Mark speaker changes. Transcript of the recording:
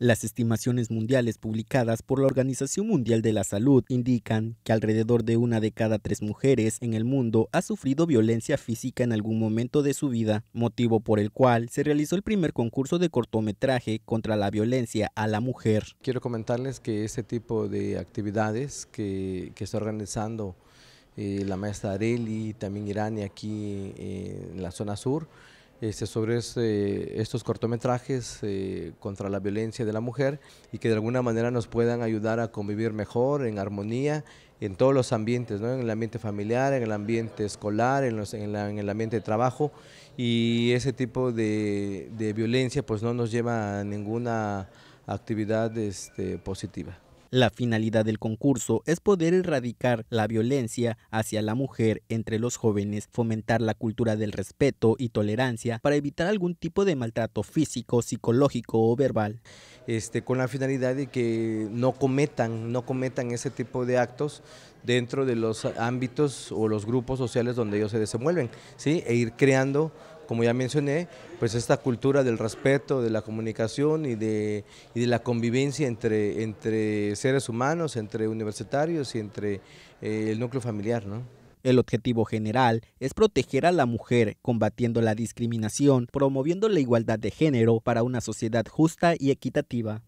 Speaker 1: Las estimaciones mundiales publicadas por la Organización Mundial de la Salud indican que alrededor de una de cada tres mujeres en el mundo ha sufrido violencia física en algún momento de su vida, motivo por el cual se realizó el primer concurso de cortometraje contra la violencia a la mujer. Quiero comentarles que este
Speaker 2: tipo de actividades que, que está organizando eh, la maestra Areli, también y aquí eh, en la zona sur, este, sobre este, estos cortometrajes eh, contra la violencia de la mujer y que de alguna manera nos puedan ayudar a convivir mejor, en armonía, en todos los ambientes, en el ambiente familiar, en el ambiente escolar, en, el ambiente de trabajo y ese tipo de, violencia pues no nos lleva a ninguna actividad este, positiva.
Speaker 1: La finalidad del concurso es poder erradicar la violencia hacia la mujer entre los jóvenes, fomentar la cultura del respeto y tolerancia para evitar algún tipo de maltrato
Speaker 2: físico, psicológico o verbal. Este, con la finalidad de que no cometan, no cometan ese tipo de actos dentro de los ámbitos o los grupos sociales donde ellos se desenvuelven, ¿sí? e ir creando como ya mencioné, pues esta cultura del respeto, de la comunicación y de, la convivencia entre, seres humanos, entre universitarios y entre eh, el núcleo familiar, ¿no? El objetivo
Speaker 1: general es proteger a la mujer, combatiendo la discriminación, promoviendo la igualdad de género para una sociedad justa y equitativa.